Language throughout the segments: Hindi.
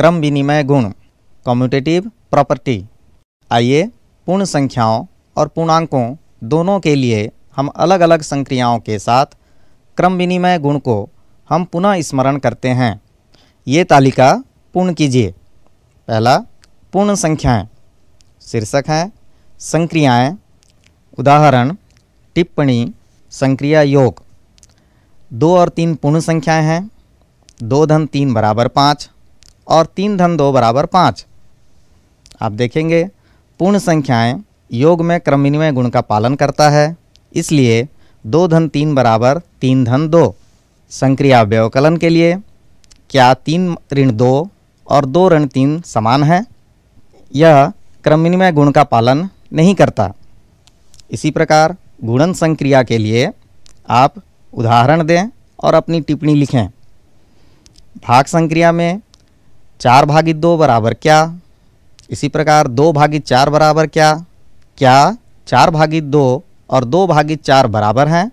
क्रम विनिमय गुण कम्यूटेटिव प्रॉपर्टी आइए पूर्ण संख्याओं और पूर्णांकों दोनों के लिए हम अलग अलग संक्रियाओं के साथ क्रम विनिमय गुण को हम पुनः स्मरण करते हैं ये तालिका पूर्ण कीजिए पहला पूर्ण संख्याएं शीर्षक हैं संक्रियाएं उदाहरण टिप्पणी संक्रिया योग दो और तीन पूर्ण संख्याएं हैं दो धन तीन बराबर पाँच और तीन धन दो बराबर पाँच आप देखेंगे पूर्ण संख्याएं योग में क्रम विनिमय गुण का पालन करता है इसलिए दो धन तीन बराबर तीन धन दो संक्रिया व्यवकलन के लिए क्या तीन ऋण दो और दो ऋण तीन समान है यह क्रम विनिमय गुण का पालन नहीं करता इसी प्रकार गुणन संक्रिया के लिए आप उदाहरण दें और अपनी टिप्पणी लिखें भाग संक्रिया में चार भागी दो बराबर क्या इसी प्रकार दो भागी चार बराबर क्या क्या चार भागी दो और दो भागी चार बराबर हैं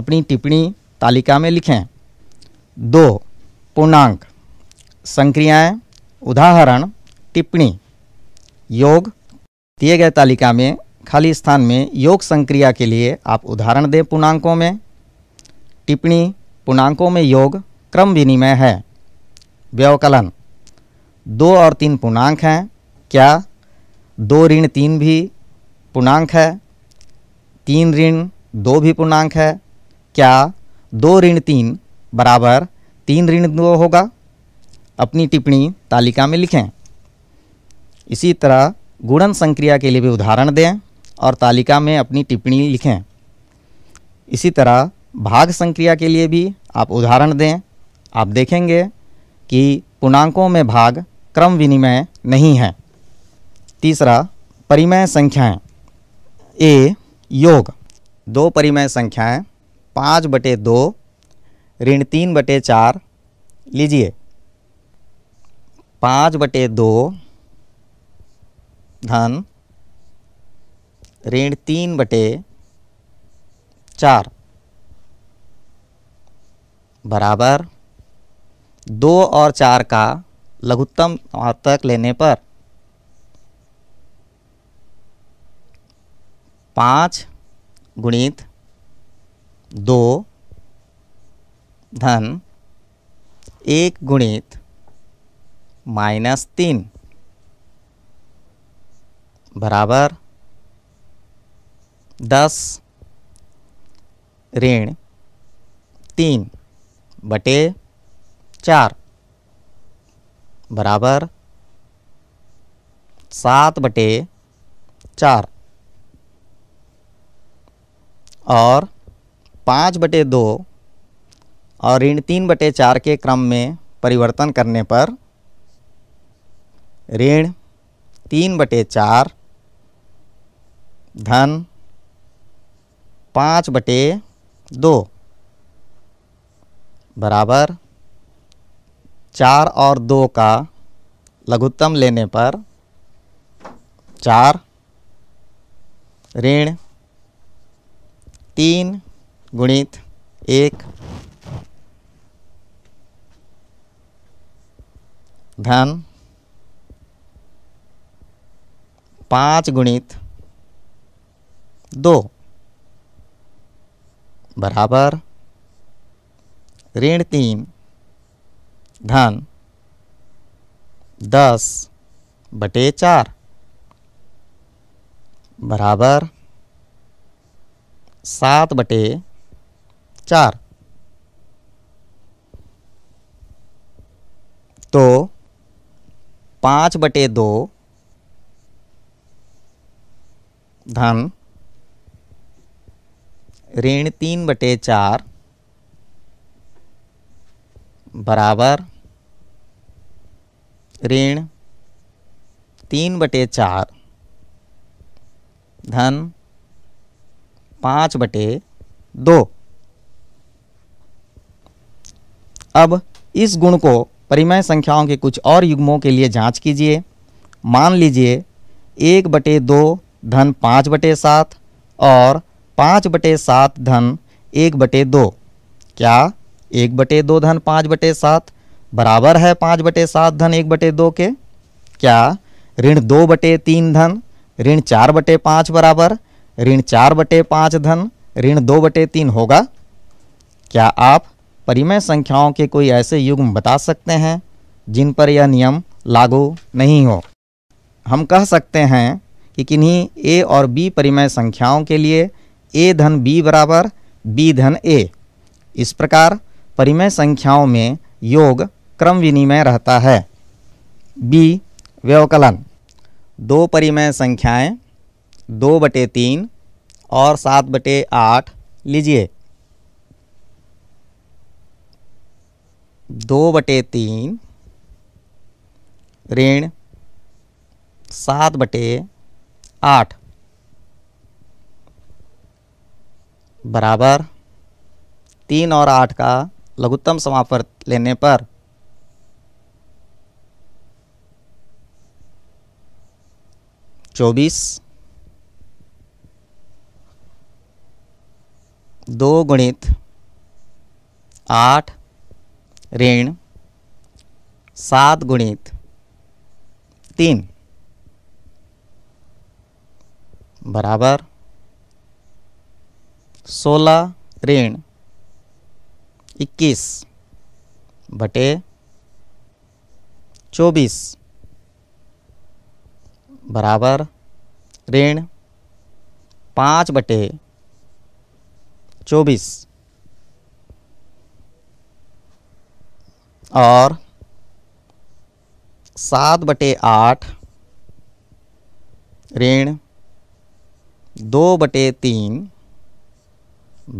अपनी टिप्पणी तालिका में लिखें दो पूर्णांक संक्रियाएं उदाहरण टिप्पणी योग दिए गए तालिका में खाली स्थान में योग संक्रिया के लिए आप उदाहरण दें पूर्णांकों में टिप्पणी पूर्णांकों में योग क्रम विनिमय है व्यवकलन दो और तीन पूर्णांक हैं क्या दो ऋण तीन भी पूर्णांक है तीन ऋण दो भी पूर्णांक है क्या दो ऋण तीन बराबर तीन ऋण दो होगा अपनी टिप्पणी तालिका में लिखें इसी तरह गुणन संक्रिया के लिए भी उदाहरण दें और तालिका में अपनी टिप्पणी लिखें इसी तरह भाग संक्रिया के लिए भी आप उदाहरण दें आप देखेंगे कि पूर्णांकों में भाग क्रम विनिमय नहीं है तीसरा परिमय संख्याएं ए योग दो परिमय संख्याएं पाँच बटे दो ऋण तीन बटे चार लीजिए पाँच बटे दो धन ऋण तीन बटे चार बराबर दो और चार का लघुत्तम वर्तक लेने पर पाँच गुणित दो धन एक गुणित माइनस तीन बराबर दस ऋण तीन बटे चार बराबर सात बटे चार और पाँच बटे दो और ऋण तीन बटे चार के क्रम में परिवर्तन करने पर ऋण तीन बटे चार धन पाँच बटे दो बराबर चार और दो का लघुत्तम लेने पर चार ऋण तीन गुणित एक धन पाँच गुणित दो बराबर ऋण तीन धन दस बटे चार बराबर सात बटे चार तो पाँच बटे दो धन ऋण तीन बटे चार बराबर ऋण तीन बटे चार धन पाँच बटे दो अब इस गुण को परिमय संख्याओं के कुछ और युग्मों के लिए जांच कीजिए मान लीजिए एक बटे दो धन पाँच बटे सात और पाँच बटे सात धन एक बटे दो क्या एक बटे दो धन पाँच बटे सात बराबर है पाँच बटे सात धन एक बटे दो के क्या ऋण दो बटे तीन धन ऋण चार बटे पाँच बराबर ऋण चार बटे पाँच धन ऋण दो बटे तीन होगा क्या आप परिमेय संख्याओं के कोई ऐसे युग्म बता सकते हैं जिन पर यह नियम लागू नहीं हो हम कह सकते हैं कि किन्हीं ए और बी परिमेय संख्याओं के लिए ए धन बी बराबर बी धन ए इस प्रकार परिमेय संख्याओं में योग क्रम विनिमय रहता है बी व्यवकलन दो परिमेय संख्याएं दो बटे तीन और सात बटे आठ लीजिए दो बटे तीन ऋण सात बटे आठ बराबर तीन और आठ का लघुत्तम समापन लेने पर चौबीस दो गुणित आठ ऋण सात गुणित तीन बराबर सोलह ऋण इक्कीस बटे चौबीस बराबर ऋण पाँच बटे चौबीस और सात बटे आठ ऋण दो बटे तीन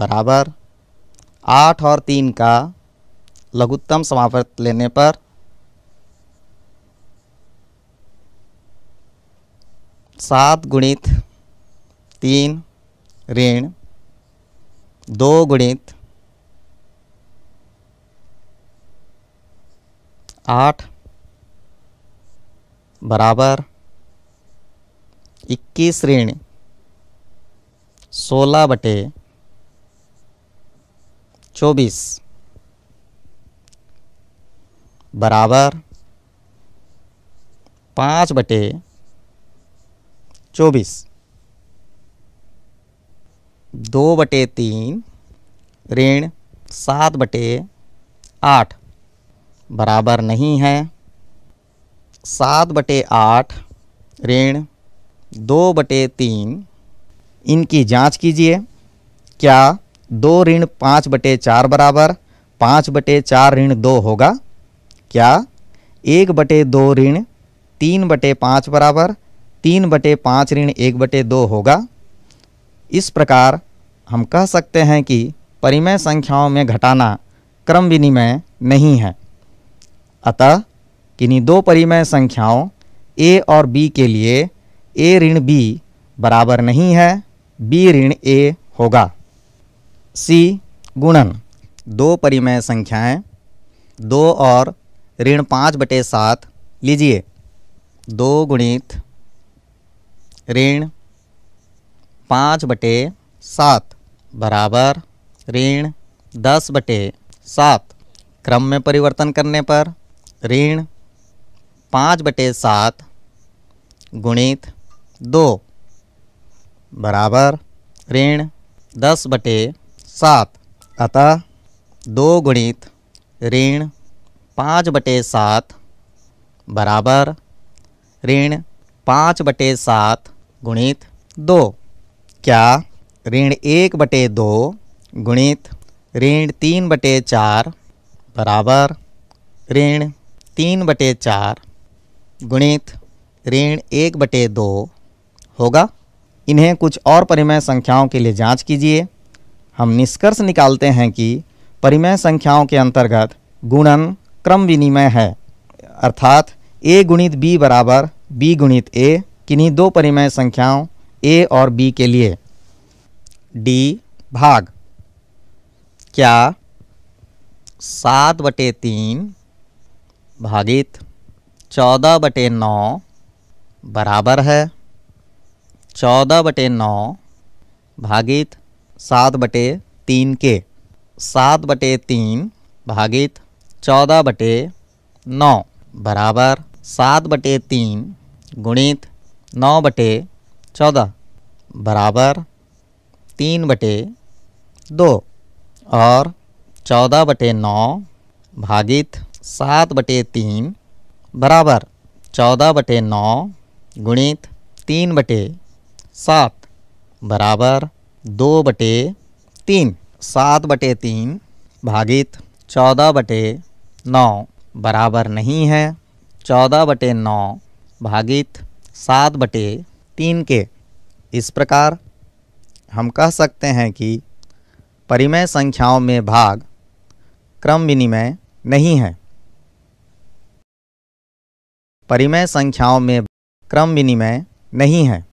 बराबर आठ और तीन का लघुत्तम समापत लेने पर सात गुणित तीन ऋण दो गुणित आठ बराबर इक्कीस ऋण सोलह बटे चौबीस बराबर पाँच बटे चौबीस दो बटे तीन ऋण सात बटे आठ बराबर नहीं है सात बटे आठ ऋण दो बटे तीन इनकी जांच कीजिए क्या दो ऋण पाँच बटे चार बराबर पाँच बटे चार ऋण दो होगा क्या एक बटे दो ऋण तीन बटे पाँच बराबर तीन बटे पाँच ऋण एक बटे दो होगा इस प्रकार हम कह सकते हैं कि परिमेय संख्याओं में घटाना क्रम विनिमय नहीं है अतः किन्हीं दो परिमेय संख्याओं ए और बी के लिए ए ऋण बी बराबर नहीं है बी ऋण ए होगा सी गुणन दो परिमेय संख्याएं दो और ऋण पाँच बटे सात लीजिए दो गुणित ऋण पाँच बटे सात बराबर ऋण दस बटे सात क्रम में परिवर्तन करने पर ऋण पाँच बटे सात गुणित दो बराबर ऋण दस बटे सात अतः दो गुणित ऋण पाँच बटे सात बराबर ऋण पाँच बटे सात गुणित दो क्या ऋण एक बटे दो गुणित ऋण तीन बटे चार बराबर ऋण तीन बटे चार गुणित ऋण एक बटे दो होगा इन्हें कुछ और परिमेय संख्याओं के लिए जांच कीजिए हम निष्कर्ष निकालते हैं कि परिमेय संख्याओं के अंतर्गत गुणन क्रम विनिमय है अर्थात ए गुणित बी बराबर बी गुणित ए किन्हीं दो परिमेय संख्याओं ए और बी के लिए डी भाग क्या सात बटे तीन भागित चौदह बटे नौ बराबर है चौदह बटे नौ भागित सात बटे तीन के सात बटे तीन भागित चौदह बटे नौ बराबर सात बटे तीन गुणित नौ बटे चौदह बराबर तीन बटे दो और चौदह बटे नौ भागित सात बटे तीन बराबर चौदह बटे नौ गुणित तीन बटे सात बराबर दो बटे तीन सात बटे तीन भागित चौदह बटे नौ बराबर नहीं है चौदह बटे नौ भागित सात बटे तीन के इस प्रकार हम कह सकते हैं कि परिमेय संख्याओं में भाग क्रम विनिमय नहीं है परिमेय संख्याओं में क्रम विनिमय नहीं है